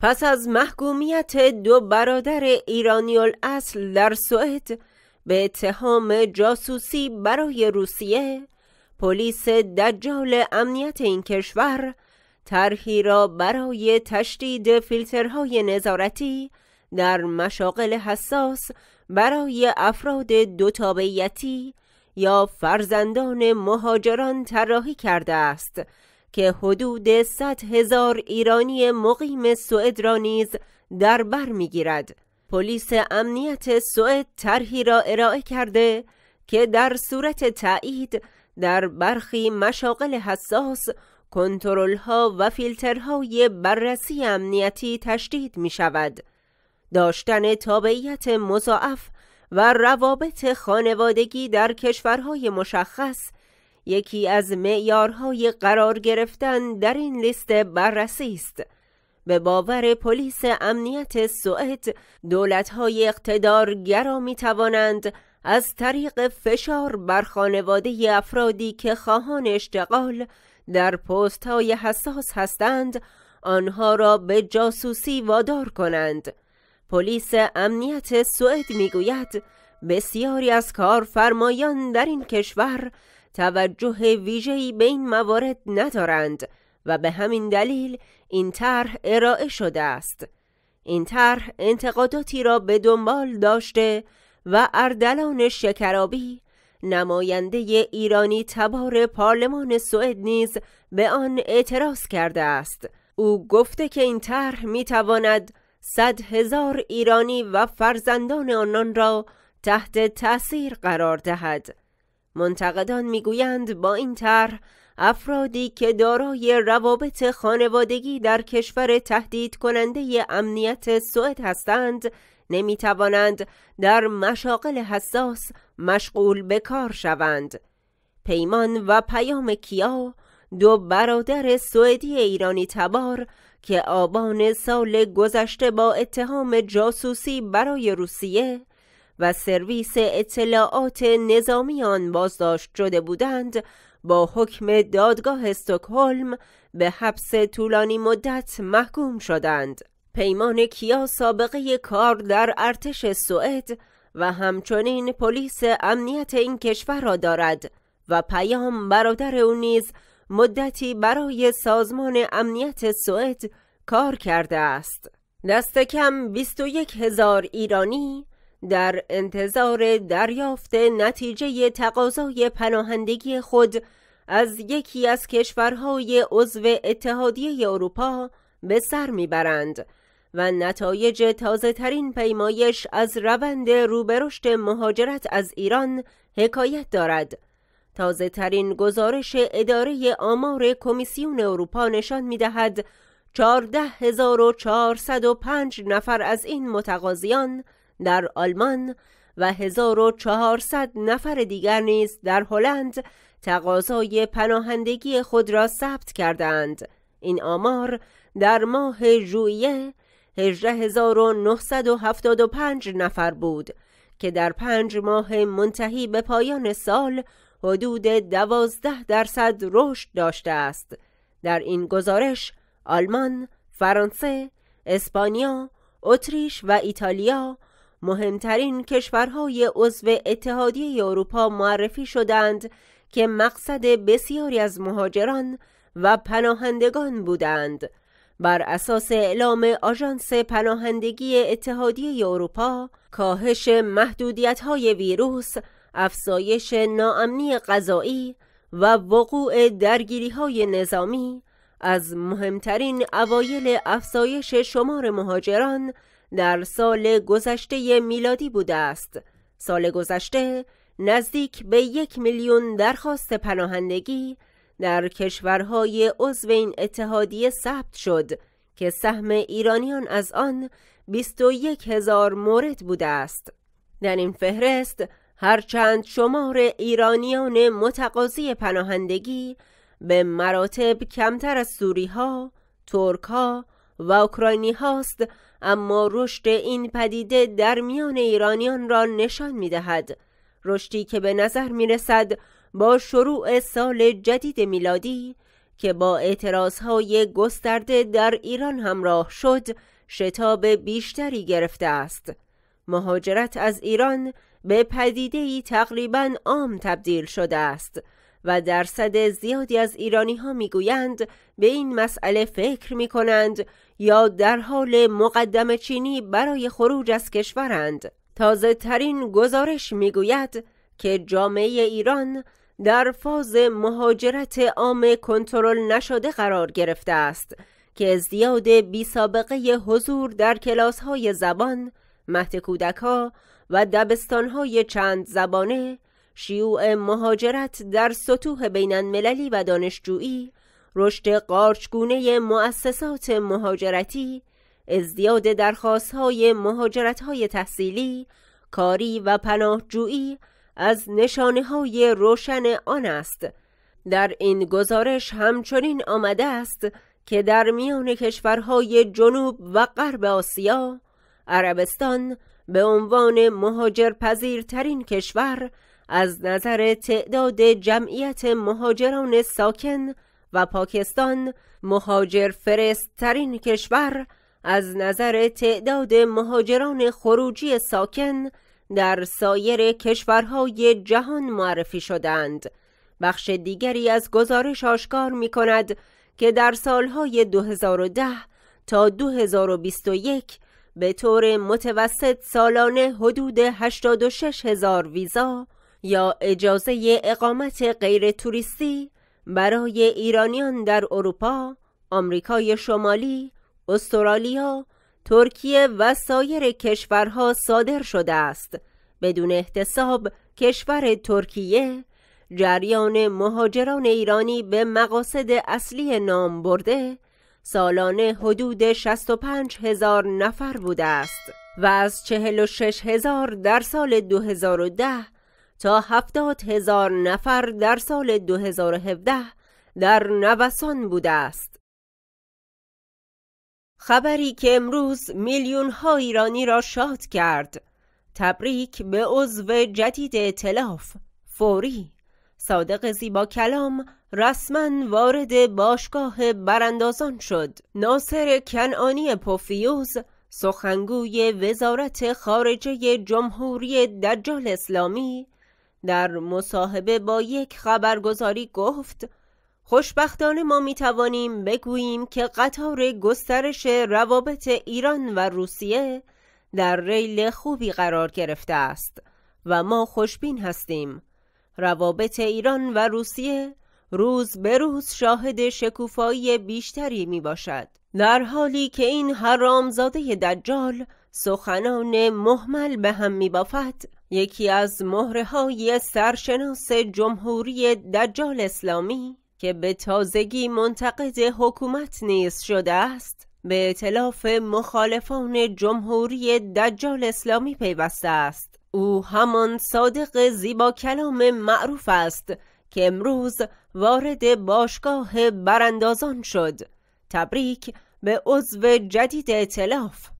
پس از محکومیت دو برادر ایرانی الاصل در سوئد به اتهام جاسوسی برای روسیه پلیس دجال امنیت این کشور طرحی را برای تشدید فیلترهای نظارتی در مشاغل حساس برای افراد دو تابعیتی یا فرزندان مهاجران طراحی کرده است که حدود 100 هزار ایرانی مقیم سوئد را نیز در بر میگیرد پلیس امنیت سوئد طرحی را ارائه کرده که در صورت تایید در برخی مشاغل حساس کنترل ها و فیلترهای بررسی امنیتی تشدید می شود. داشتن تابعیت مضاعف و روابط خانوادگی در کشورهای مشخص یکی از معیارهای قرار گرفتن در این لیست بررسی است به باور پلیس امنیت سوئد دولت‌های اقتدارگرا می توانند از طریق فشار بر خانواده افرادی که خواهان اشتغال در پست حساس هستند آنها را به جاسوسی وادار کنند پلیس امنیت سوئد میگوید بسیاری از کارفرمایان در این کشور توجه ویژه‌ای به این موارد ندارند و به همین دلیل این طرح ارائه شده است این طرح انتقاداتی را به دنبال داشته و اردلان شکرابی نماینده ایرانی تبار پارلمان سوئد نیز به آن اعتراض کرده است او گفته که این طرح میتواند صد هزار ایرانی و فرزندان آنان را تحت تأثیر قرار دهد منتقدان میگویند با این طرح افرادی که دارای روابط خانوادگی در کشور تهدید کننده امنیت سوئد هستند نمی توانند در مشاغل حساس مشغول به کار شوند پیمان و پیام کیا دو برادر سوئدی ایرانی تبار که آبان سال گذشته با اتهام جاسوسی برای روسیه و سرویس اطلاعات نظامی آن بازداشت شده بودند با حکم دادگاه استکهلم به حبس طولانی مدت محکوم شدند پیمان کیا سابقه کار در ارتش سوئد و همچنین پلیس امنیت این کشور را دارد و پیام برادر او نیز مدتی برای سازمان امنیت سوئد کار کرده است دست کم 21 هزار ایرانی در انتظار دریافت نتیجه تقاضای پناهندگی خود از یکی از کشورهای عضو اتحادیه اروپا به سر میبرند و نتایج تازه ترین پیمایش از روند روبرشت مهاجرت از ایران حکایت دارد. تازه ترین گزارش اداره آمار کمیسیون اروپا نشان می دهد 14405 نفر از این متقاضیان در آلمان و 1400 نفر دیگر نیز در هلند تقاضای پناهندگی خود را ثبت کردند این آمار در ماه ژوئیه 18975 نفر بود که در پنج ماه منتهی به پایان سال حدود 12 درصد رشد داشته است در این گزارش آلمان، فرانسه، اسپانیا، اتریش و ایتالیا مهمترین کشورهای عضو اتحادیه اروپا معرفی شدند که مقصد بسیاری از مهاجران و پناهندگان بودند بر اساس اعلام آژانس پناهندگی اتحادیه اروپا کاهش محدودیت های ویروس افزایش ناامنی غذایی و وقوع درگیری های نظامی از مهمترین اوایل افزایش شمار مهاجران در سال گذشته میلادی بوده است سال گذشته نزدیک به یک میلیون درخواست پناهندگی در کشورهای عضو این اتحادیه ثبت شد که سهم ایرانیان از آن 21 هزار مورد بوده است در این فهرست هرچند شمار ایرانیان متقاضی پناهندگی به مراتب کمتر از سوریها، ترکها، و اوکراینی هاست اما رشد این پدیده در میان ایرانیان را نشان می دهد رشدی که به نظر می رسد با شروع سال جدید میلادی که با اعتراضهای گسترده در ایران همراه شد شتاب بیشتری گرفته است مهاجرت از ایران به پدیده ای تقریبا عام تبدیل شده است و درصد زیادی از ایرانی ها می گویند به این مسئله فکر می کنند یا در حال مقدم چینی برای خروج از کشورند. تازه ترین گزارش می گوید که جامعه ایران در فاز مهاجرت عام کنترل نشده قرار گرفته است که زیاد بی سابقه حضور در کلاس های زبان، مهد کودک و دبستان های چند زبانه شیوع مهاجرت در سطوح بین و دانشجویی، رشد قارچگونه مؤسسات مهاجرتی، ازدیاد درخواستهای مهاجرتهای تحصیلی، کاری و پناهجویی از نشانه های روشن آن است، در این گزارش همچنین آمده است که در میان کشورهای جنوب و غرب آسیا عربستان به عنوان مهاجرپذیرترین کشور از نظر تعداد جمعیت مهاجران ساکن و پاکستان مهاجر فرستترین کشور از نظر تعداد مهاجران خروجی ساکن در سایر کشورهای جهان معرفی شدند بخش دیگری از گزارش آشکار می کند که در سالهای 2010 تا 2021 به طور متوسط سالانه حدود 86 هزار ویزا یا اجازه اقامت غیر توریستی برای ایرانیان در اروپا، آمریکای شمالی، استرالیا، ترکیه و سایر کشورها صادر شده است بدون احتساب کشور ترکیه جریان مهاجران ایرانی به مقاصد اصلی نام برده سالانه حدود 65 هزار نفر بوده است و از 46 هزار در سال 2010 تا هفتاد هزار نفر در سال 2017 در نوسان بوده است. خبری که امروز میلیون ها ایرانی را شاد کرد تبریک به عضو جدید اطلاف فوری صادق زیبا کلام رسما وارد باشگاه براندازان شد ناصر کنعانی پوفیوز سخنگوی وزارت خارجه جمهوری دجال اسلامی در مصاحبه با یک خبرگزاری گفت خوشبختانه ما می توانیم بگوییم که قطار گسترش روابط ایران و روسیه در ریل خوبی قرار گرفته است و ما خوشبین هستیم روابط ایران و روسیه روز به روز شاهد شکوفایی بیشتری می باشد در حالی که این حرامزاده دجال سخنان محمل به هم می بافد یکی از مهرهای سرشناس جمهوری دجال اسلامی که به تازگی منتقد حکومت نیز شده است به اطلاف مخالفان جمهوری دجال اسلامی پیوسته است او همان صادق زیبا کلام معروف است که امروز وارد باشگاه براندازان شد تبریک به عضو جدید اطلاف